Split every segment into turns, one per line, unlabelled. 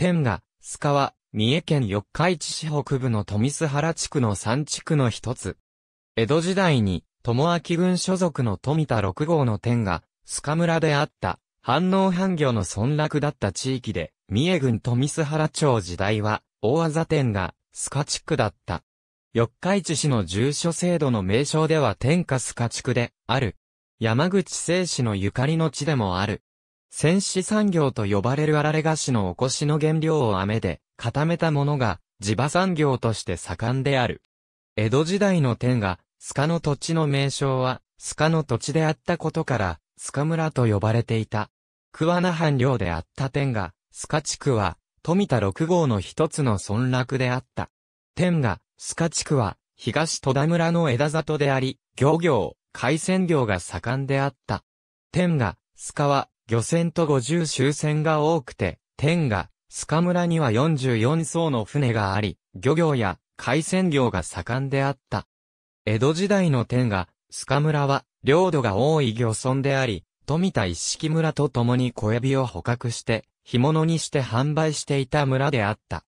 天下、須は、三重県四日市市北部の富須原地区の三地区の一つ。江戸時代に、友明軍所属の富田六号の天が、須賀村であった、反応反魚の村落だった地域で、三重郡富須原町時代は、大あ天が、須賀地区だった。四日市市の住所制度の名称では天下須賀地区で、ある。山口聖市のゆかりの地でもある。戦死産業と呼ばれるあられ菓子のおこしの原料を飴で固めたものが地場産業として盛んである。江戸時代の天が、賀の土地の名称は、須賀の土地であったことから、須賀村と呼ばれていた。桑名藩領であった天が、賀地区は、富田六号の一つの村落であった。天が、賀地区は、東戸田村の枝里であり、漁業、海鮮業が盛んであった。天が、賀は、漁船と50周船が多くて、天が、須賀村には44艘の船があり、漁業や海鮮業が盛んであった。江戸時代の天が、須賀村は、領土が多い漁村であり、富田一式村と共に小エビを捕獲して、干物にして販売していた村であった。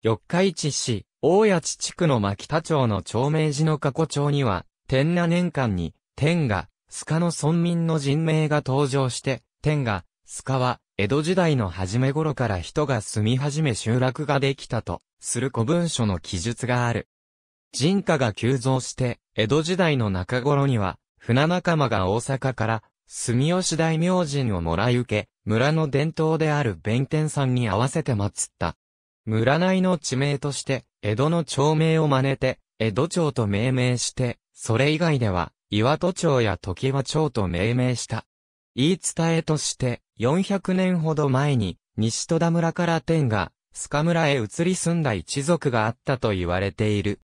四日市市、大谷地地区の牧田町の町名寺の過去町には、天那年間に、天が、須賀の村民の人名が登場して、天が、須賀は、江戸時代の初め頃から人が住み始め集落ができたと、する古文書の記述がある。人家が急増して、江戸時代の中頃には、船仲間が大阪から、住吉大明神をもらい受け、村の伝統である弁天さんに合わせて祀った。村内の地名として、江戸の町名を真似て、江戸町と命名して、それ以外では、岩戸町や時和町と命名した。言い伝えとして、400年ほど前に、西戸田村から天が、須賀村へ移り住んだ一族があったと言われている。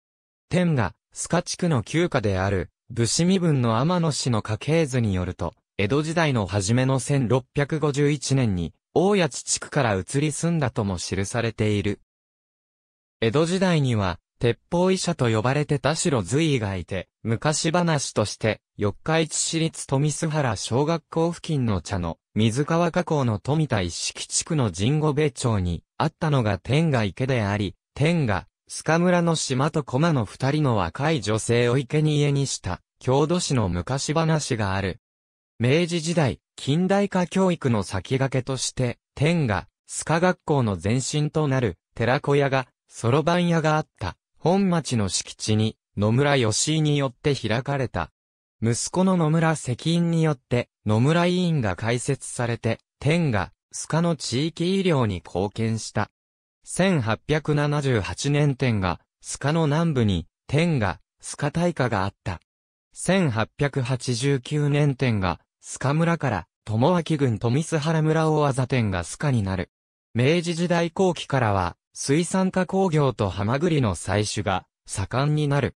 天が、須賀地区の旧家である、武士身分の天野氏の家系図によると、江戸時代の初めの1651年に、大谷地区から移り住んだとも記されている。江戸時代には、鉄砲医者と呼ばれて田代随意がいて、昔話として、四日市市立富津原小学校付近の茶の、水川河口の富田一式地区の神戸町に、あったのが天が池であり、天が、須賀村の島と駒の二人の若い女性を池に家にした、郷土史の昔話がある。明治時代、近代化教育の先駆けとして、天が、スカ学校の前身となる、寺子屋が、そろばん屋があった。本町の敷地に野村義井によって開かれた。息子の野村石任によって野村委員が開設されて、天が、須賀の地域医療に貢献した。1878年天が、須賀の南部に、天が、須賀大火があった。1889年天が、須賀村から、友明郡富津原村大技天が須賀になる。明治時代後期からは、水産加工業とハマグリの採取が盛んになる。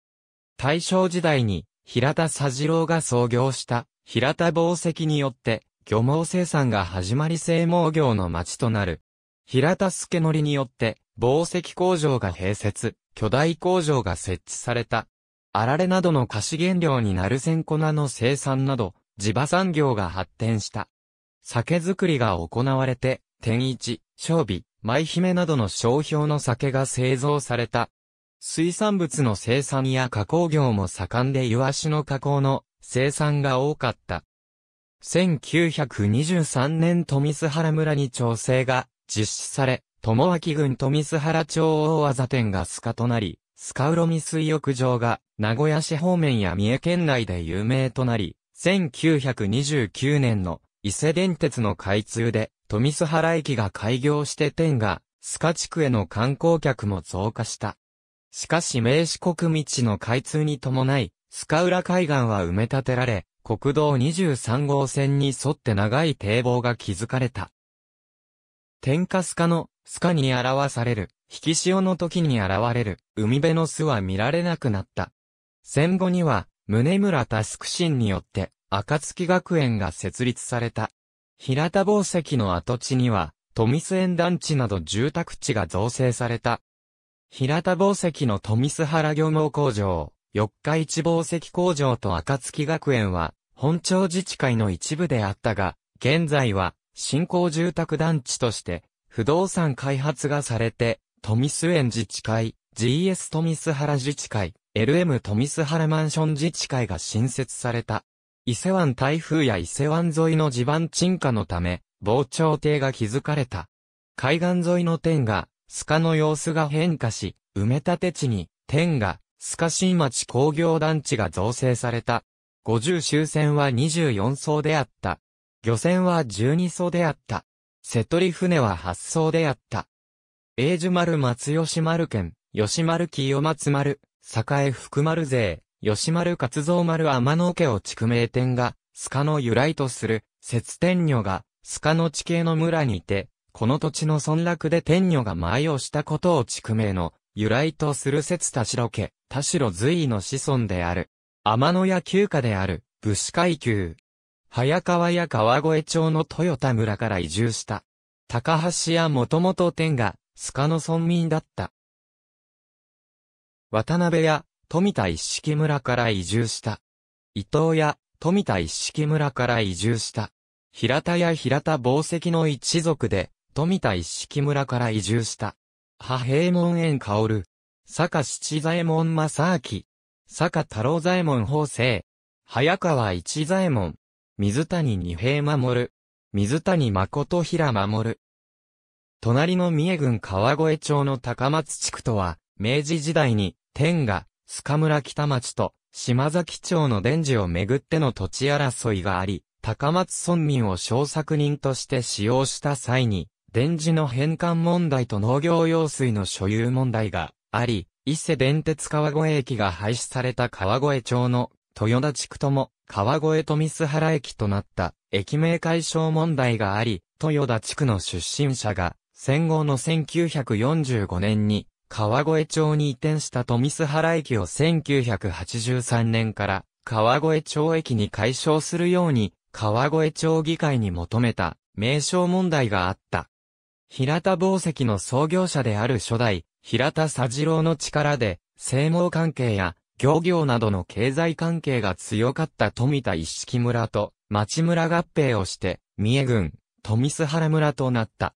大正時代に平田佐次郎が創業した平田宝石によって漁網生産が始まり製網業の町となる。平田助則によって宝石工場が併設、巨大工場が設置された。あられなどの菓子原料になる線粉の生産など、地場産業が発展した。酒造りが行われて、天一、勝備、舞姫などの商標の酒が製造された。水産物の生産や加工業も盛んでイワシの加工の生産が多かった。1923年富須原村に調整が実施され、友脇郡富須原町大技店がスカとなり、スカウロミ水浴場が名古屋市方面や三重県内で有名となり、1929年の伊勢電鉄の開通で富須原駅が開業して天が、須賀地区への観光客も増加した。しかし名刺国道の開通に伴い、須賀浦海岸は埋め立てられ、国道23号線に沿って長い堤防が築かれた。天下須賀の須賀に表される、引き潮の時に現れる、海辺の巣は見られなくなった。戦後には、宗村タスクシンによって、暁学園が設立された。平田宝石の跡地には、富須園団地など住宅地が造成された。平田宝石の富須原漁網工場、四日市宝石工場と暁学園は、本町自治会の一部であったが、現在は、新興住宅団地として、不動産開発がされて、富須園自治会、GS 富須原自治会、LM 富須原マンション自治会が新設された。伊勢湾台風や伊勢湾沿いの地盤沈下のため、防潮堤が築かれた。海岸沿いの天が、須賀の様子が変化し、埋め立て地に、天が、須賀新町工業団地が造成された。五十周船は24艘であった。漁船は12艘であった。瀬取船は8艘であった。英寿丸松吉丸県、吉丸清松丸、栄福丸勢、吉丸勝蔵丸天の家を築名天が、須賀の由来とする、節天女が、須賀の地形の村にて、この土地の村落で天女が舞をしたことを築名の、由来とする節田代家、田代随意の子孫である。天野屋旧家である、武士階級。早川や川越町の豊田村から移住した。高橋やもともと天が、須賀の村民だった。渡辺や富田一式村から移住した。伊藤屋、富田一式村から移住した。平田屋平田宝石の一族で、富田一式村から移住した。派平門園薫。坂七左衛門正明。坂太郎左衛門法政。早川一左衛門。水谷二平守。水谷誠平守。隣の三重郡川越町の高松地区とは、明治時代に、天が、塚村北町と島崎町の伝授をめぐっての土地争いがあり、高松村民を小作人として使用した際に、電磁の返還問題と農業用水の所有問題があり、伊勢電鉄川越駅が廃止された川越町の豊田地区とも川越と水原駅となった駅名解消問題があり、豊田地区の出身者が戦後の1945年に川越町に移転した富須原駅を1983年から川越町駅に解消するように川越町議会に求めた名称問題があった。平田宝石の創業者である初代平田佐治郎の力で政務関係や漁業などの経済関係が強かった富田一式村と町村合併をして、三重郡、富須原村となった。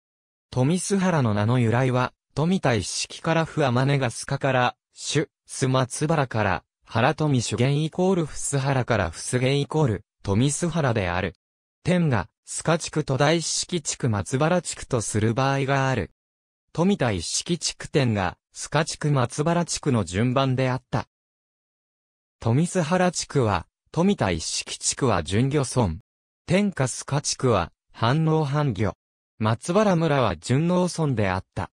富津原の名の由来は、富田一式から不天根が須賀から、主、須松原から、原富主元イコールふす原からふす元イコール、富須原である。天が、須賀地区と大式地区松原地区とする場合がある。富田一式地区天が、須賀地区松原地区の順番であった。富須原地区は、富田一式地区は順漁村。天下須賀地区は、反応反漁。松原村は順農村であった。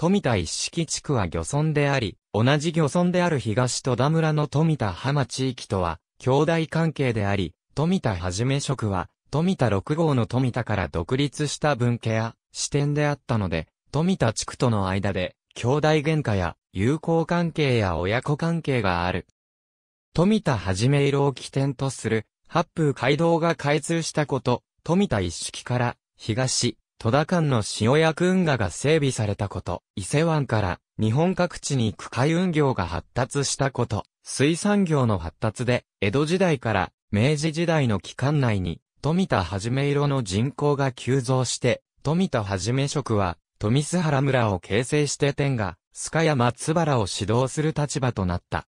富田一式地区は漁村であり、同じ漁村である東戸田村の富田浜地域とは、兄弟関係であり、富田はじめ職は、富田六号の富田から独立した文家や、支店であったので、富田地区との間で、兄弟喧嘩や、友好関係や親子関係がある。富田はじめ色を起点とする、八風街道が開通したこと、富田一式から、東、戸田間の塩焼運河が整備されたこと、伊勢湾から日本各地に区海運業が発達したこと、水産業の発達で、江戸時代から明治時代の期間内に、富田はじめ色の人口が急増して、富田はじめ職は、富須原村を形成して天が、須賀や松原を指導する立場となった。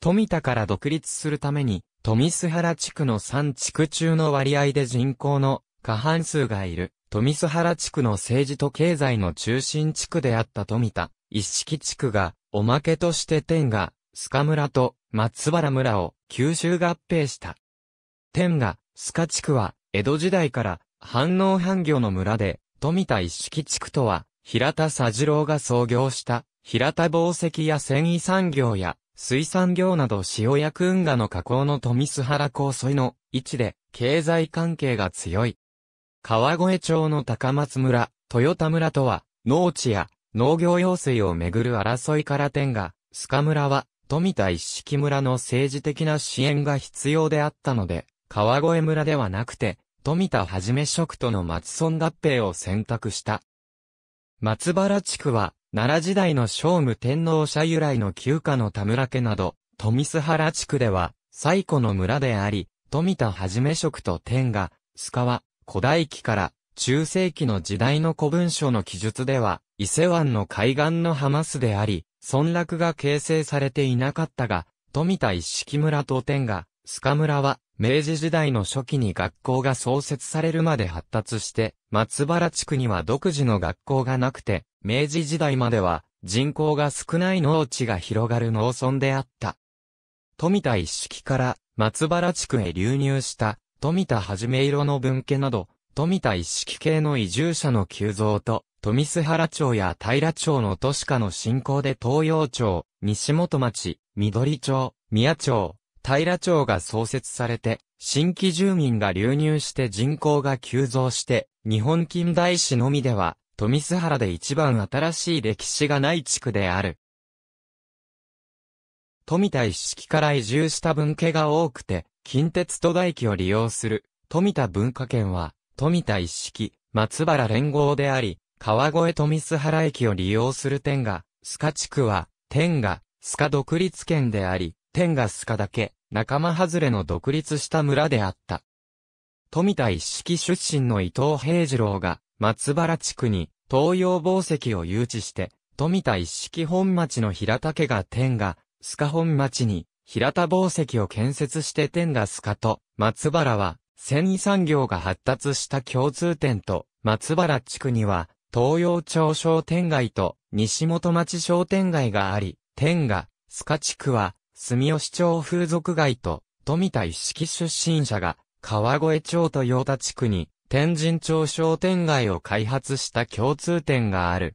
富田から独立するために、富須原地区の3地区中の割合で人口の過半数がいる富津原地区の政治と経済の中心地区であった富田、一式地区が、おまけとして天が、須賀村と松原村を吸収合併した。天が、須賀地区は、江戸時代から、反応反業の村で、富田一式地区とは、平田佐治郎が創業した、平田宝石や繊維産業や、水産業など塩や運河の河口の富津原高沿いの位置で、経済関係が強い。川越町の高松村、豊田村とは、農地や農業用水をめぐる争いから天が、須賀村は、富田一式村の政治的な支援が必要であったので、川越村ではなくて、富田はじめ職との松村合併を選択した。松原地区は、奈良時代の聖武天皇社由来の旧家の田村家など、富須原地区では、最古の村であり、富田はじめ職と天が、須賀は、古代期から中世紀の時代の古文書の記述では、伊勢湾の海岸のハマスであり、村落が形成されていなかったが、富田一式村と天が、須賀村は、明治時代の初期に学校が創設されるまで発達して、松原地区には独自の学校がなくて、明治時代までは、人口が少ない農地が広がる農村であった。富田一式から松原地区へ流入した富田はじめ色の分家など、富田一式系の移住者の急増と、富須原町や平町の都市化の振興で東洋町、西本町、緑町、宮町、平町が創設されて、新規住民が流入して人口が急増して、日本近代史のみでは、富須原で一番新しい歴史がない地区である。富田一式から移住した分家が多くて、近鉄都大駅を利用する、富田文化圏は、富田一式、松原連合であり、川越富須原駅を利用する天下、須賀地区は、天下、須賀独立圏であり、天下須賀だけ、仲間外れの独立した村であった。富田一式出身の伊藤平次郎が、松原地区に、東洋宝石を誘致して、富田一式本町の平家が天下、須賀本町に、平田宝石を建設して天田スカと松原は、繊維産業が発達した共通点と、松原地区には、東洋町商店街と西本町商店街があり、天下、スカ地区は、住吉町風俗街と、富田一式出身者が、川越町と洋田地区に、天神町商店街を開発した共通点がある。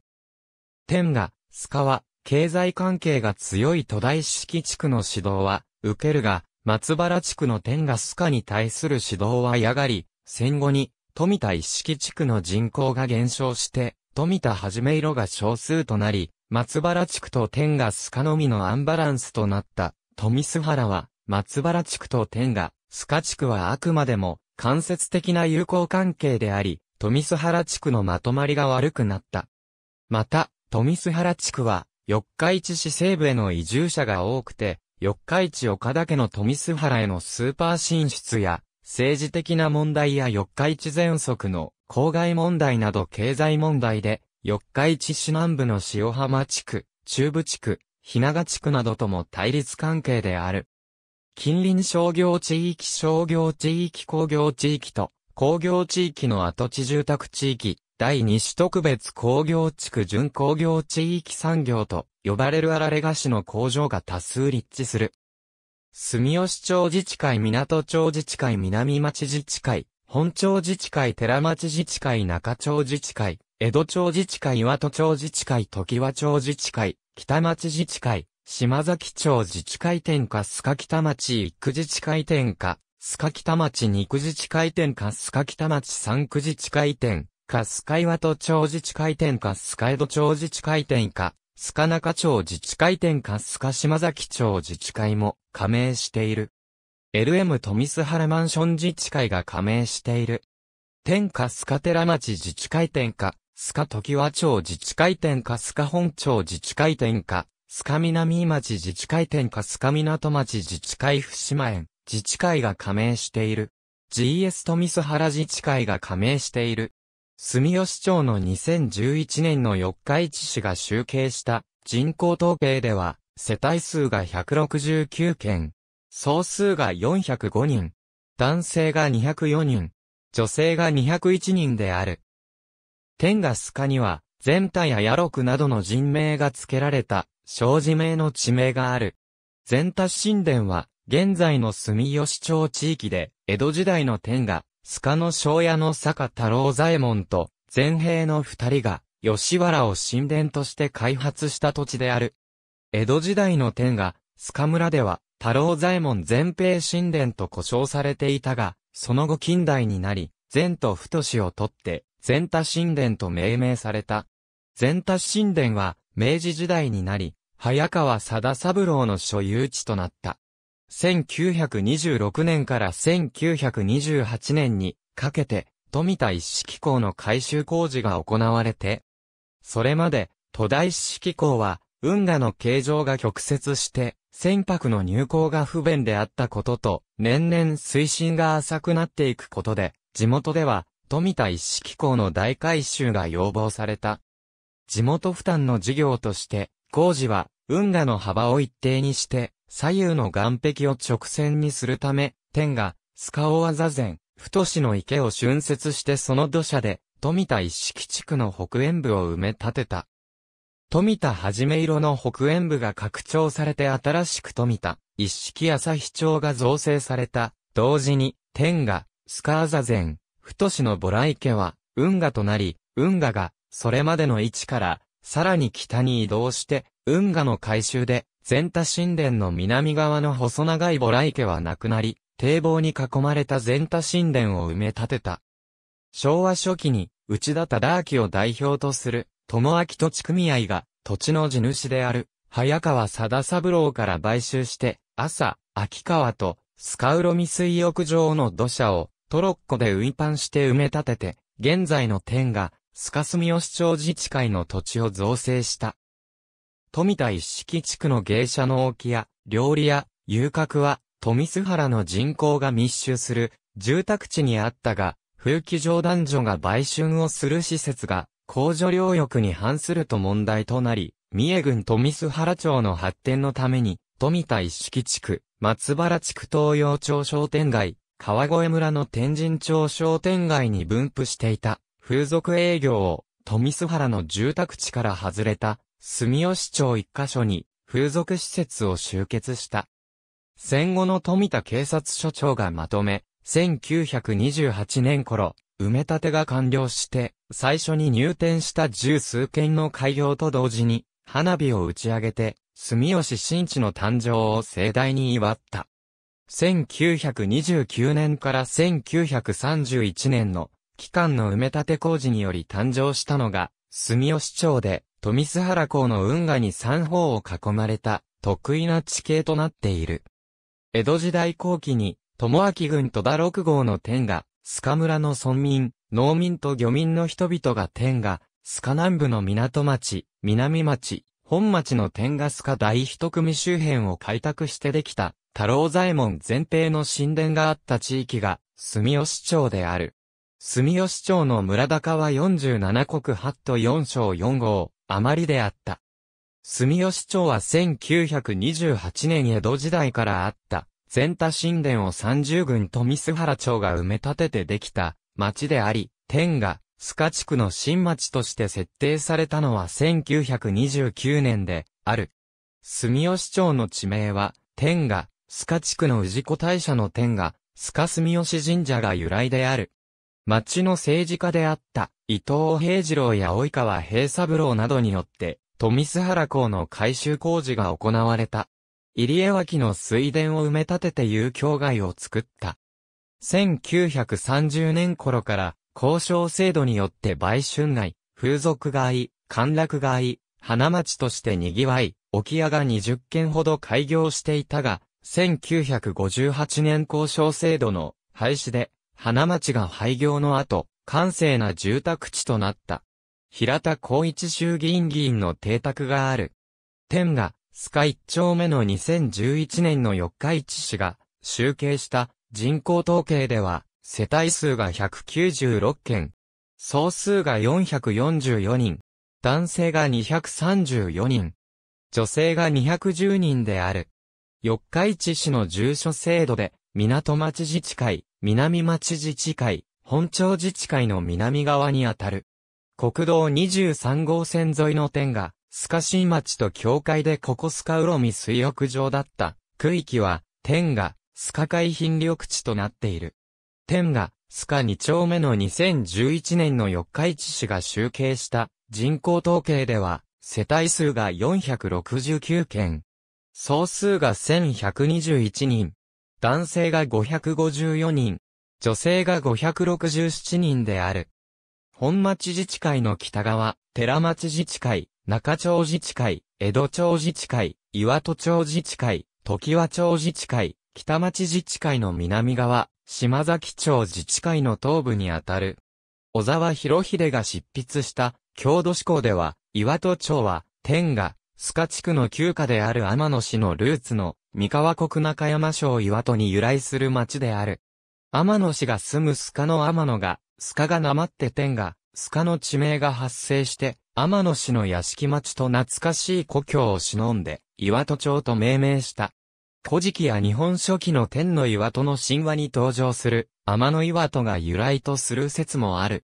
天下、スカは、経済関係が強い都大式地区の指導は、受けるが、松原地区の天がスカに対する指導は嫌がり、戦後に、富田一式地区の人口が減少して、富田はじめ色が少数となり、松原地区と天がスカのみのアンバランスとなった、富須原は、松原地区と天が、スカ地区はあくまでも、間接的な友好関係であり、富須原地区のまとまりが悪くなった。また、富須原地区は、四日市市西部への移住者が多くて、四日市岡田家の富須原へのスーパー進出や、政治的な問題や四日市全息の郊外問題など経済問題で、四日市市南部の塩浜地区、中部地区、日永地区などとも対立関係である。近隣商業地域商業地域工業地域と工業地域の跡地住宅地域、第2種特別工業地区準工業地域産業と呼ばれるあられ菓子の工場が多数立地する。住吉町自治会港町自治会南町自治会、本町自治会寺町自治会中町自治会、江戸町自治会岩戸町自治会時和町自治会、北町自治会、島崎町自治会天下須賀北町一区自治会天下、須賀北町二区自治会天下須賀北町三区自治会天、スカイワト町自治会店か、スカエド町自治会店か、スカ中町自治会店か、スカ島崎町自治会も加盟している。LM 富ハ原マンション自治会が加盟している。天下スカ寺町自治会店か、スカ時和町自治会店か、スカ本町自治会店か、スカ南町自治会店か、スカ港町自治会福島園自治会が加盟している。GS 富ハ原自治会が加盟している。住吉町の2011年の四日市市が集計した人口統計では、世帯数が169件、総数が405人、男性が204人、女性が201人である。天がスカには、全太や野六などの人名が付けられた、小字名の地名がある。全太神殿は、現在の住吉町地域で、江戸時代の天が、須賀の庄屋の坂太郎左衛門と、前兵の二人が、吉原を神殿として開発した土地である。江戸時代の天が、須賀村では、太郎左衛門前兵神殿と呼称されていたが、その後近代になり、前と太をとって、前田神殿と命名された。前田神殿は、明治時代になり、早川貞三郎の所有地となった。1926年から1928年にかけて富田一式港の改修工事が行われて、それまで都大一式港は運河の形状が曲折して船舶の入港が不便であったことと年々水深が浅くなっていくことで地元では富田一式港の大改修が要望された。地元負担の事業として工事は運河の幅を一定にして左右の岸壁を直線にするため、天が、スカオアザ前、太市の池を浚渫してその土砂で、富田一式地区の北縁部を埋め立てた。富田はじめ色の北縁部が拡張されて新しく富田、一式朝日町が造成された。同時に、天が、スカーザ前、太市のボラ池は、運河となり、運河が、それまでの位置から、さらに北に移動して、運河の改修で、全田神殿の南側の細長いボライ家はなくなり、堤防に囲まれた全田神殿を埋め立てた。昭和初期に、内田忠明を代表とする、友明土地組合が、土地の地主である、早川貞三郎から買収して、朝、秋川と、スカウロミ水浴場の土砂を、トロッコで運搬して埋め立てて、現在の天が、スカスミオ市長自治会の土地を造成した。富田一式地区の芸者の置屋、料理屋、遊郭は、富須原の人口が密集する住宅地にあったが、風紀上男女が売春をする施設が、公女領欲に反すると問題となり、三重郡富須原町の発展のために、富田一式地区、松原地区東洋町商店街、川越村の天神町商店街に分布していた、風俗営業を、富須原の住宅地から外れた、住吉町一箇所に風俗施設を集結した。戦後の富田警察署長がまとめ、1928年頃、埋め立てが完了して、最初に入店した十数件の開業と同時に、花火を打ち上げて、住吉新地の誕生を盛大に祝った。1929年から1931年の期間の埋め立て工事により誕生したのが、住吉町で富須原港の運河に三方を囲まれた、得意な地形となっている。江戸時代後期に、友明郡戸田六号の天が、須賀村の村民、農民と漁民の人々が天が、須賀南部の港町、南町、本町の天が須賀第一組周辺を開拓してできた、太郎左衛門前提の神殿があった地域が、住吉町である。住吉町の村高は47国8都4章4号、あまりであった。住吉町は1928年江戸時代からあった、全田神殿を三十軍富須原町が埋め立ててできた町であり、天が、須賀地区の新町として設定されたのは1929年で、ある。住吉町の地名は、天が、須賀地区の氏子大社の天が、須賀住吉神社が由来である。町の政治家であった伊藤平次郎や及川平三郎などによって、富須原港の改修工事が行われた。入江脇の水田を埋め立てて遊興街を作った。1930年頃から、交渉制度によって売春街、風俗街、歓楽街、花町として賑わい、沖屋が20軒ほど開業していたが、1958年交渉制度の廃止で花町が廃業の後、閑静な住宅地となった。平田光一衆議院議員の邸宅がある。天が、スカ一丁目の2011年の四日市市が集計した人口統計では、世帯数が196件、総数が444人、男性が234人、女性が210人である。四日市市の住所制度で、港町自治会、南町自治会、本町自治会の南側にあたる。国道23号線沿いの点が、須賀新町と境界でここ須賀浦見水浴場だった区域は、天が須賀海浜緑地となっている。天が須賀2丁目の2011年の四日市市が集計した人口統計では、世帯数が469件。総数が1121人。男性が554人、女性が567人である。本町自治会の北側、寺町自治会、中町自治会、江戸町自治会、岩戸町自治会、時和町自治会、北町自治会の南側、島崎町自治会の東部にあたる。小沢博秀が執筆した、郷土志向では、岩戸町は、天下、須賀地区の旧家である天野氏のルーツの、三河国中山省岩戸に由来する町である。天野氏が住む須賀の天野が、須賀がなまって天が、賀の地名が発生して、天野氏の屋敷町と懐かしい故郷を忍んで、岩戸町と命名した。古事記や日本書紀の天の岩戸の神話に登場する、天野岩戸が由来とする説もある。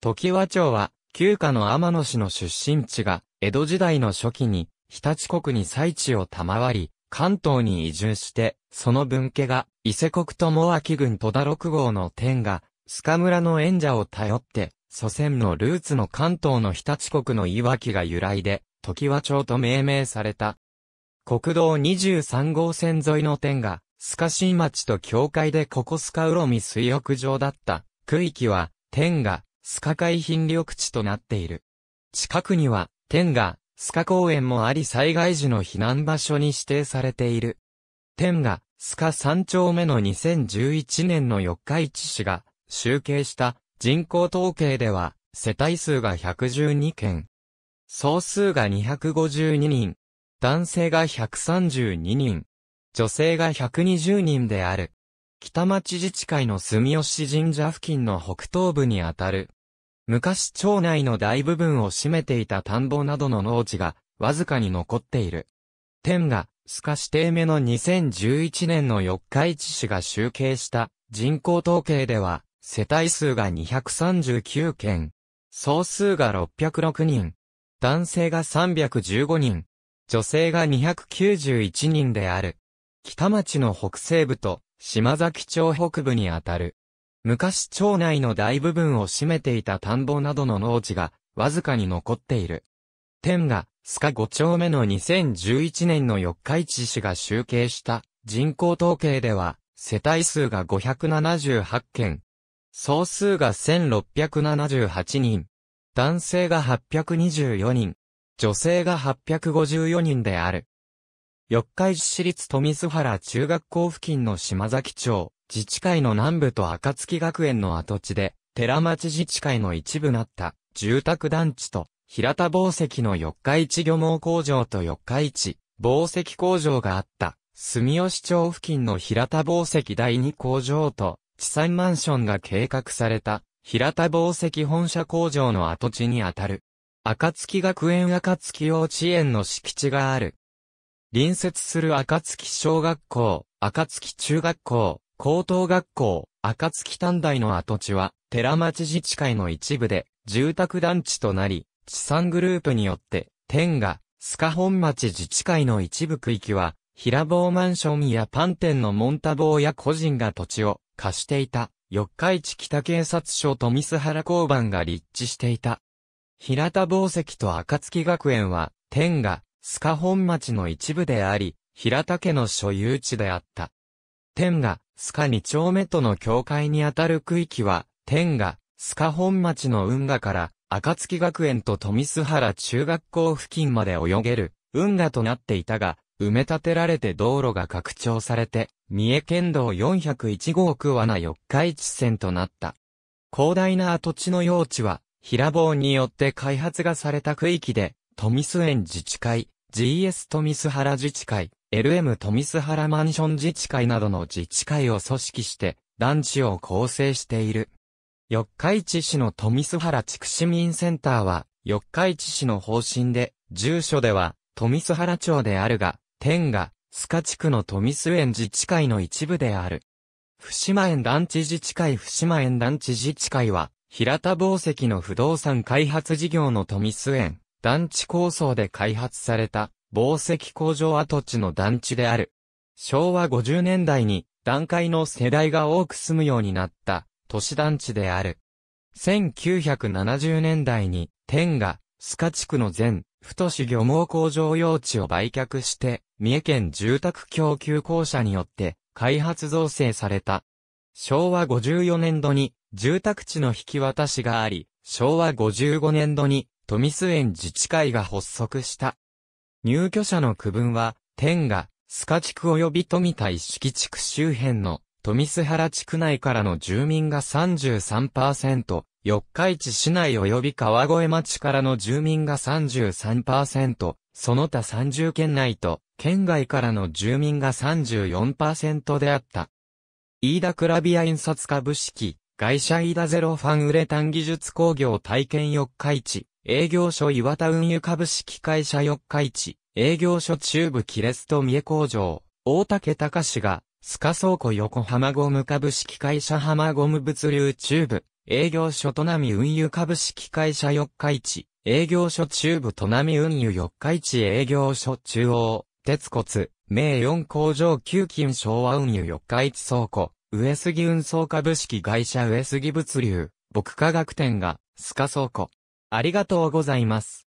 時和町は、旧家の天野氏の出身地が、江戸時代の初期に、日立国に最地を賜り、関東に移住して、その分家が、伊勢国友明郡戸田六号の天が、須賀村の縁者を頼って、祖先のルーツの関東の日立国のい木が由来で、時和町と命名された。国道23号線沿いの天が、須賀新町と境界でここスカウロミ水浴場だった区域は、天が、須賀海浜緑地となっている。近くには、天が、須賀公園もあり災害時の避難場所に指定されている。天が、須賀三丁目の2011年の四日市市が集計した人口統計では、世帯数が112件。総数が252人。男性が132人。女性が120人である。北町自治会の住吉神社付近の北東部にあたる。昔町内の大部分を占めていた田んぼなどの農地が、わずかに残っている。天が、すか指定目の2011年の四日市市が集計した人口統計では、世帯数が239件、総数が606人、男性が315人、女性が291人である。北町の北西部と島崎町北部にあたる。昔町内の大部分を占めていた田んぼなどの農地が、わずかに残っている。天が、須賀5丁目の2011年の四日市市が集計した人口統計では、世帯数が578件。総数が1678人。男性が824人。女性が854人である。四日市市立富津原中学校付近の島崎町。自治会の南部と暁学園の跡地で、寺町自治会の一部なった住宅団地と、平田宝石の四日市漁網工場と四日市宝石工場があった、住吉町付近の平田宝石第二工場と、地産マンションが計画された、平田宝石本社工場の跡地にあたる。暁学園暁幼稚園の敷地がある。隣接する暁小学校、暁中学校、高等学校、赤月短大の跡地は、寺町自治会の一部で、住宅団地となり、地産グループによって、天下、須賀本町自治会の一部区域は、平棒マンションやパン店のモンタ棒や個人が土地を貸していた、四日市北警察署と三須原交番が立地していた。平田宝石と暁学園は、天下、須賀本町の一部であり、平田家の所有地であった。天が、スカ二丁目との境界にあたる区域は、天が、スカ本町の運河から、暁学園と富須原中学校付近まで泳げる、運河となっていたが、埋め立てられて道路が拡張されて、三重県道401号区罠四日市線となった。広大な跡地の用地は、平棒によって開発がされた区域で、富須園自治会、GS 富須原自治会、LM 富須原マンション自治会などの自治会を組織して、団地を構成している。四日市市の富須原地区市民センターは、四日市市の方針で、住所では、富須原町であるが、天が、須賀地区の富ス園自治会の一部である。福島園団地自治会福島園団地自治会は、平田宝石の不動産開発事業の富ス園、団地構想で開発された宝石工場跡地の団地である。昭和50年代に、団塊の世代が多く住むようになった、都市団地である。1970年代に、天が、須賀地区の全、太市漁網工場用地を売却して、三重県住宅供給公社によって、開発造成された。昭和54年度に、住宅地の引き渡しがあり、昭和55年度に、富須園自治会が発足した。入居者の区分は、天下、須賀地区及び富田一式地区周辺の富須原地区内からの住民が33%、四日市市内及び川越町からの住民が33%、その他30県内と、県外からの住民が34%であった。飯田クラビア印刷株式、会社飯田ゼロファンウレタン技術工業体験四日市、営業所岩田運輸株式会社四日市、営業所中部キレスト三重工場、大竹隆が、スカ倉庫横浜ゴム株式会社浜ゴム物流中部、営業所都波運輸株式会社四日市、営業所中部都波運輸四日市営業所中央、鉄骨、名4工場旧金昭和運輸四日市倉庫、上杉運送株式会社上杉物流、牧科学店が、スカ倉庫、ありがとうございます。